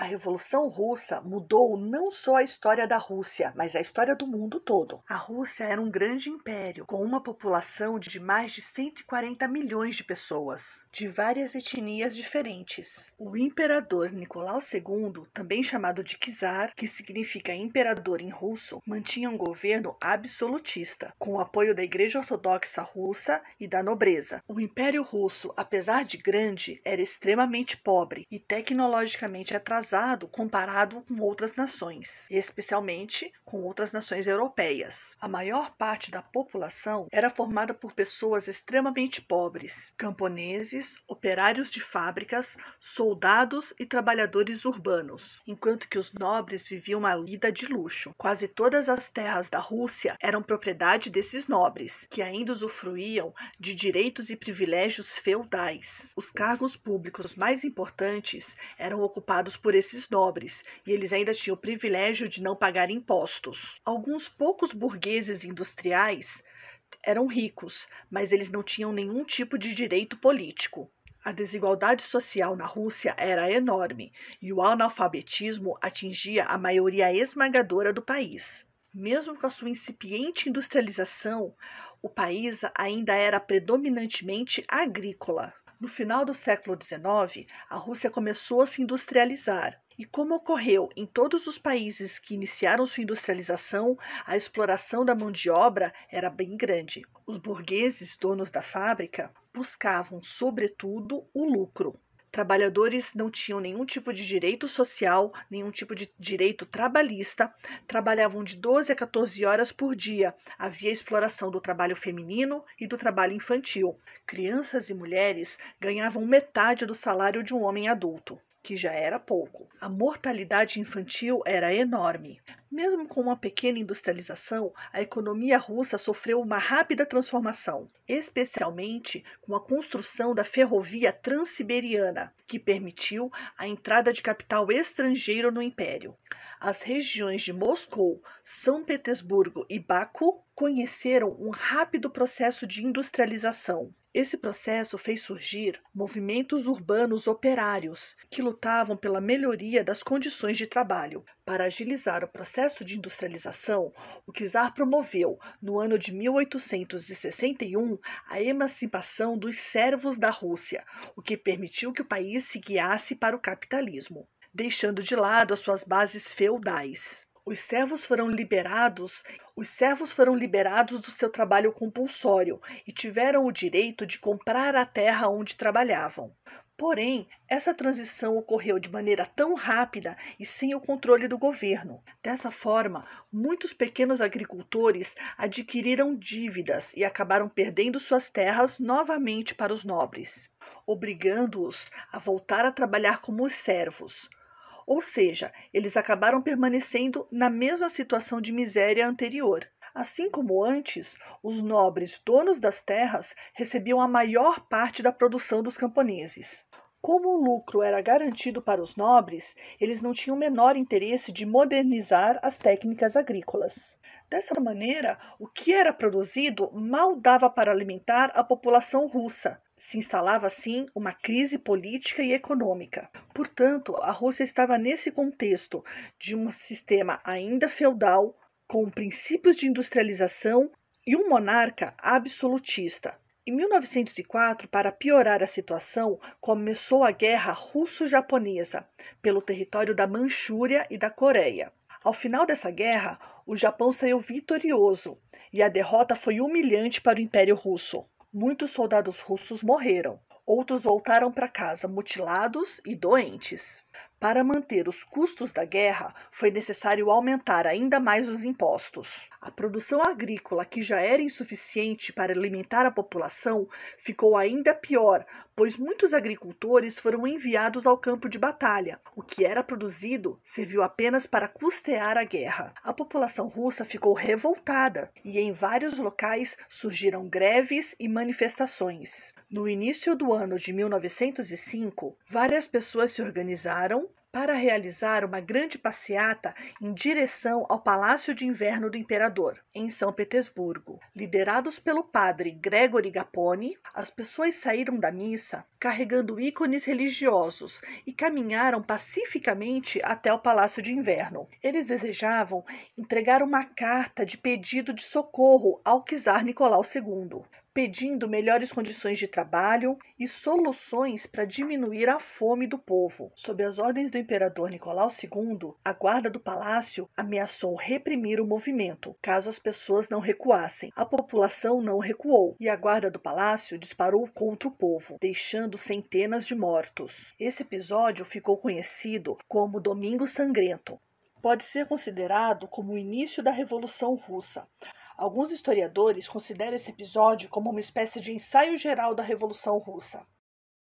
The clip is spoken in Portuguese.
A Revolução Russa mudou não só a história da Rússia, mas a história do mundo todo. A Rússia era um grande império, com uma população de mais de 140 milhões de pessoas, de várias etnias diferentes. O imperador Nicolau II, também chamado de Czar, que significa imperador em russo, mantinha um governo absolutista, com o apoio da Igreja Ortodoxa Russa e da nobreza. O Império Russo, apesar de grande, era extremamente pobre e tecnologicamente atrasado atrasado comparado com outras nações, especialmente com outras nações europeias. A maior parte da população era formada por pessoas extremamente pobres, camponeses, operários de fábricas, soldados e trabalhadores urbanos, enquanto que os nobres viviam uma vida de luxo. Quase todas as terras da Rússia eram propriedade desses nobres, que ainda usufruíam de direitos e privilégios feudais. Os cargos públicos mais importantes eram ocupados por esses nobres, e eles ainda tinham o privilégio de não pagar impostos. Alguns poucos burgueses industriais eram ricos, mas eles não tinham nenhum tipo de direito político. A desigualdade social na Rússia era enorme e o analfabetismo atingia a maioria esmagadora do país. Mesmo com a sua incipiente industrialização, o país ainda era predominantemente agrícola. No final do século XIX, a Rússia começou a se industrializar. E como ocorreu em todos os países que iniciaram sua industrialização, a exploração da mão de obra era bem grande. Os burgueses, donos da fábrica, buscavam, sobretudo, o lucro. Trabalhadores não tinham nenhum tipo de direito social, nenhum tipo de direito trabalhista, trabalhavam de 12 a 14 horas por dia. Havia exploração do trabalho feminino e do trabalho infantil. Crianças e mulheres ganhavam metade do salário de um homem adulto que já era pouco. A mortalidade infantil era enorme. Mesmo com uma pequena industrialização, a economia russa sofreu uma rápida transformação, especialmente com a construção da ferrovia transiberiana, que permitiu a entrada de capital estrangeiro no império. As regiões de Moscou, São Petersburgo e Baku conheceram um rápido processo de industrialização esse processo fez surgir movimentos urbanos operários que lutavam pela melhoria das condições de trabalho. Para agilizar o processo de industrialização, o czar promoveu, no ano de 1861, a emancipação dos servos da Rússia, o que permitiu que o país se guiasse para o capitalismo, deixando de lado as suas bases feudais. Os servos foram liberados, os servos foram liberados do seu trabalho compulsório e tiveram o direito de comprar a terra onde trabalhavam. Porém, essa transição ocorreu de maneira tão rápida e sem o controle do governo. Dessa forma, muitos pequenos agricultores adquiriram dívidas e acabaram perdendo suas terras novamente para os nobres, obrigando-os a voltar a trabalhar como servos ou seja, eles acabaram permanecendo na mesma situação de miséria anterior. Assim como antes, os nobres donos das terras recebiam a maior parte da produção dos camponeses. Como o lucro era garantido para os nobres, eles não tinham o menor interesse de modernizar as técnicas agrícolas. Dessa maneira, o que era produzido mal dava para alimentar a população russa, se instalava assim uma crise política e econômica. Portanto, a Rússia estava nesse contexto de um sistema ainda feudal, com princípios de industrialização e um monarca absolutista. Em 1904, para piorar a situação, começou a Guerra Russo-Japonesa pelo território da Manchúria e da Coreia. Ao final dessa guerra, o Japão saiu vitorioso e a derrota foi humilhante para o Império Russo muitos soldados russos morreram. Outros voltaram para casa mutilados e doentes. Para manter os custos da guerra, foi necessário aumentar ainda mais os impostos. A produção agrícola, que já era insuficiente para alimentar a população, ficou ainda pior, pois muitos agricultores foram enviados ao campo de batalha. O que era produzido serviu apenas para custear a guerra. A população russa ficou revoltada e em vários locais surgiram greves e manifestações. No início do ano de 1905, várias pessoas se organizaram para realizar uma grande passeata em direção ao Palácio de Inverno do Imperador, em São Petersburgo. Liderados pelo padre Gregory Gapone, as pessoas saíram da missa carregando ícones religiosos e caminharam pacificamente até o Palácio de Inverno. Eles desejavam entregar uma carta de pedido de socorro ao czar Nicolau II pedindo melhores condições de trabalho e soluções para diminuir a fome do povo. Sob as ordens do imperador Nicolau II, a guarda do palácio ameaçou reprimir o movimento caso as pessoas não recuassem. A população não recuou e a guarda do palácio disparou contra o povo, deixando centenas de mortos. Esse episódio ficou conhecido como Domingo Sangrento. Pode ser considerado como o início da Revolução Russa. Alguns historiadores consideram esse episódio como uma espécie de ensaio geral da Revolução Russa.